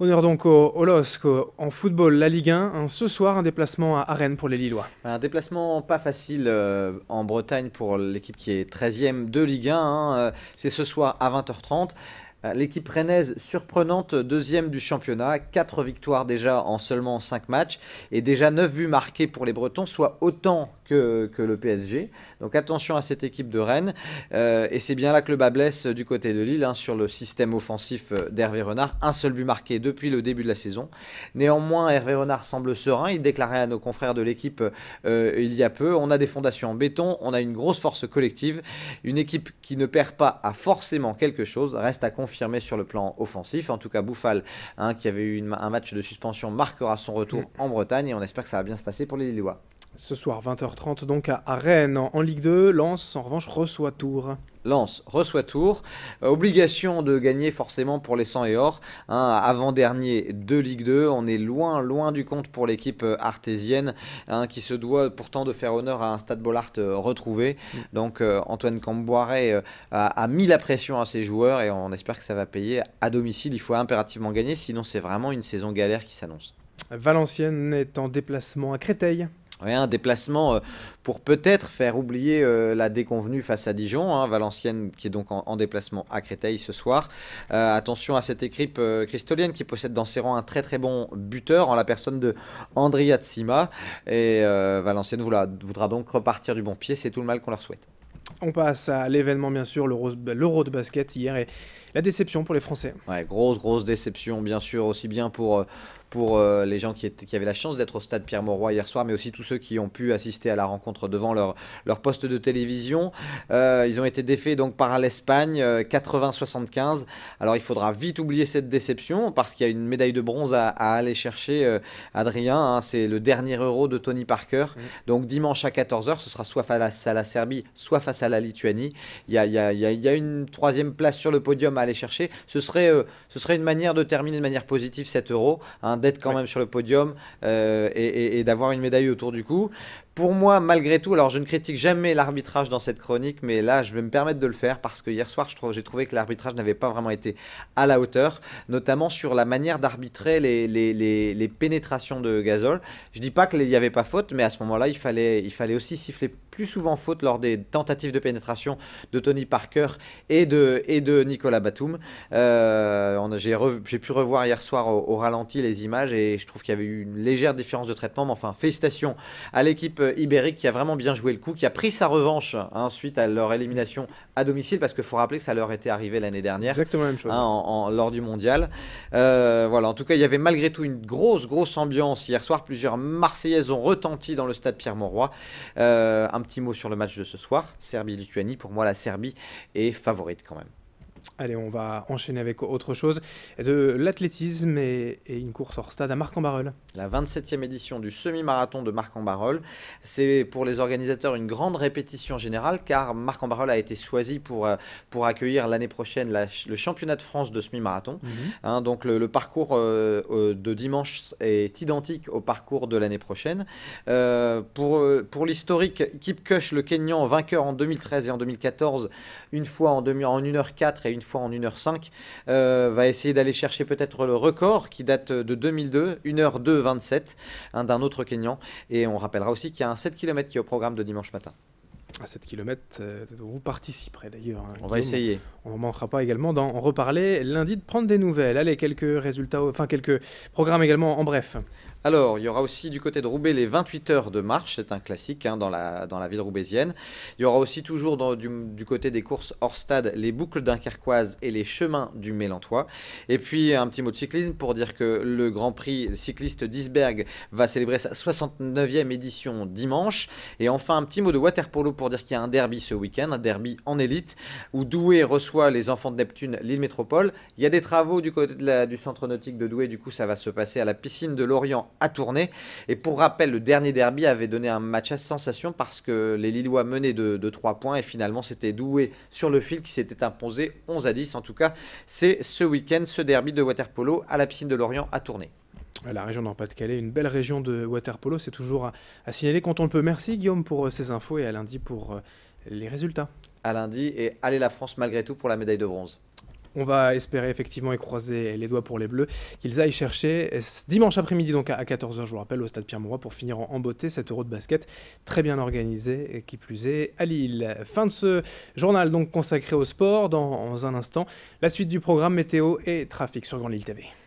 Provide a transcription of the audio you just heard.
Honneur donc au, LOSC en football, la Ligue 1. Hein, ce soir, un déplacement à Rennes pour les Lillois. Un déplacement pas facile euh, en Bretagne pour l'équipe qui est 13e de Ligue 1. Hein, euh, c'est ce soir à 20h30. Euh, l'équipe rennaise surprenante, deuxième du championnat, 4 victoires déjà en seulement 5 matchs et déjà 9 buts marqués pour les Bretons, soit autant que, le PSG. Donc attention à cette équipe de Rennes. Euh, et c'est bien là que le bas blesse du côté de Lille hein, sur le système offensif d'Hervé Renard. Un seul but marqué depuis le début de la saison. Néanmoins, Hervé Renard semble serein. Il déclarait à nos confrères de l'équipe euh, il y a peu on a des fondations en béton, on a une grosse force collective. Une équipe qui ne perd pas a forcément quelque chose. Reste à confirmer confirmé sur le plan offensif. En tout cas, Bouffal, hein, qui avait eu un match de suspension, marquera son retour mm. en Bretagne et on espère que ça va bien se passer pour les Lillois. Ce soir, 20h30, donc à Rennes. En Ligue 2, Lens, en revanche, reçoit Tours. Lance reçoit Tours. Euh, obligation de gagner forcément pour les 100 et or. Hein, avant-dernier de Ligue 2. On est loin, loin du compte pour l'équipe euh, artésienne hein, qui se doit pourtant de faire honneur à un stade Bollard euh, retrouvé. Mm. Donc Antoine camboiret a, mis la pression à ses joueurs et on espère que ça va payer à domicile. Il faut impérativement gagner, sinon c'est vraiment une saison galère qui s'annonce. Valenciennes est en déplacement à Créteil un déplacement euh, pour peut-être faire oublier euh, la déconvenue face à Dijon, hein, Valenciennes qui est donc en, déplacement à Créteil ce soir. Euh, attention à cette équipe cristolienne qui possède dans ses rangs un très très bon buteur en la personne de Andrea Tsima. Et Valenciennes voudra, donc repartir du bon pied, c'est tout le mal qu'on leur souhaite. On passe à l'événement, bien sûr, l'Euro de basket hier et la déception pour les Français. Ouais, grosse, grosse déception, bien sûr, aussi bien pour pour euh, les gens qui, qui, avaient la chance d'être au stade Pierre Mauroy hier soir, mais aussi tous ceux qui ont pu assister à la rencontre devant leur, leur poste de télévision. Euh, ils ont été défaits donc par l'Espagne, 80-75. Euh, Alors il faudra vite oublier cette déception parce qu'il y a une médaille de bronze à, aller chercher, Adrien. Hein. c'est le dernier euro de Tony Parker. Mmh. Donc dimanche à 14h, ce sera soit face à la Serbie, soit face à la Lituanie. Il y a, une troisième place sur le podium à aller chercher. Ce serait, ce serait une manière de terminer de manière positive cet euro. Hein, d'être quand même sur le podium euh, et, et d'avoir une médaille autour du cou. Pour moi, malgré tout, alors je ne critique jamais l'arbitrage dans cette chronique, mais là je vais me permettre de le faire parce que hier soir j'ai trouvé que l'arbitrage n'avait pas vraiment été à la hauteur, notamment sur la manière d'arbitrer les, pénétrations de Gasol. Je dis pas qu'il n'y avait pas faute, mais à ce moment-là, il fallait, aussi siffler plus souvent faute lors des tentatives de pénétration de Tony Parker et de, Nicolas Batum. Euh, j'ai, pu revoir hier soir au, au, ralenti les images et je trouve qu'il y avait eu une légère différence de traitement, mais enfin, félicitations à l'équipe euh, ibérique qui a vraiment bien joué le coup, qui a pris sa revanche hein, suite à leur élimination à domicile, parce qu'il faut rappeler que ça leur était arrivé l'année dernière. Hein, en, lors du mondial. Euh, voilà, en tout cas, il y avait malgré tout une grosse, grosse ambiance hier soir. Plusieurs Marseillaises ont retenti dans le stade Pierre-Mauroy. Euh, un petit mot sur le match de ce soir. Serbie-Lituanie, pour moi, la Serbie est favorite quand même. Allez, on va enchaîner avec autre chose. De l'athlétisme et, une course hors stade à Marc-en-Barœul. La 27e édition du semi-marathon de Marc-en-Barœul. C'est pour les organisateurs une grande répétition générale car Marc-en-Barœul a été choisi pour, euh, pour accueillir l'année prochaine le championnat de France de semi-marathon. Mhm. Hein, donc le, parcours euh, euh, de dimanche est identique au parcours de l'année prochaine. pour pour l'historique, Kip Kush, le Kenyan vainqueur en 2013 et en 2014, une fois en, demi, en 1h4 et une fois en 1h05, euh, va essayer d'aller chercher peut-être le record qui date de 2002, 1h2-27, hein, d'un autre Kenyan. Et on rappellera aussi qu'il y a un 7 km qui est au programme de dimanche matin à 7 km vous participerez d'ailleurs. Hein, on va essayer. On ne manquera pas également d'en reparler lundi, de prendre des nouvelles. Allez, quelques résultats, enfin quelques programmes également en bref. Alors, il y aura aussi du côté de Roubaix les 28 heures de marche, c'est un classique hein, dans, la, dans la ville roubaisienne. Il y aura aussi toujours du, côté des courses hors stade les boucles d'unkerquoise et les chemins du Mélantois. Et puis un petit mot de cyclisme pour dire que le Grand Prix cycliste d'Isberg va célébrer sa 69e édition dimanche. Et enfin un petit mot de waterpolo pour dire qu'il y a un derby ce week-end, un derby en élite, où Douai reçoit les enfants de Neptune, l'île métropole. Il y a des travaux du côté du centre nautique de Douai, du coup ça va se passer à la piscine de Lorient à tourner. Et pour rappel, le dernier derby avait donné un match à sensation parce que les Lillois menaient de, de 3 points et finalement c'était Doué sur le fil qui s'était imposé 11 à 10. En tout cas, c'est ce week-end, ce derby de waterpolo à la piscine de Lorient à tourner. La région Nord-Pas-de-Calais, une belle région de waterpolo, c'est toujours à, signaler quand on le peut. Merci Guillaume pour euh, ces infos et à lundi pour euh, les résultats. À lundi et allez la France malgré tout pour la médaille de bronze on va espérer effectivement et croiser les doigts pour les Bleus qu'ils aillent chercher euh, dimanche après-midi donc à 14h, je vous rappelle, au stade Pierre-Mauroy pour finir en beauté cette Euro de basket très bien organisé et qui plus est à Lille. Fin de ce journal donc consacré au sport dans, un instant. La suite du programme météo et trafic sur Grand Lille TV.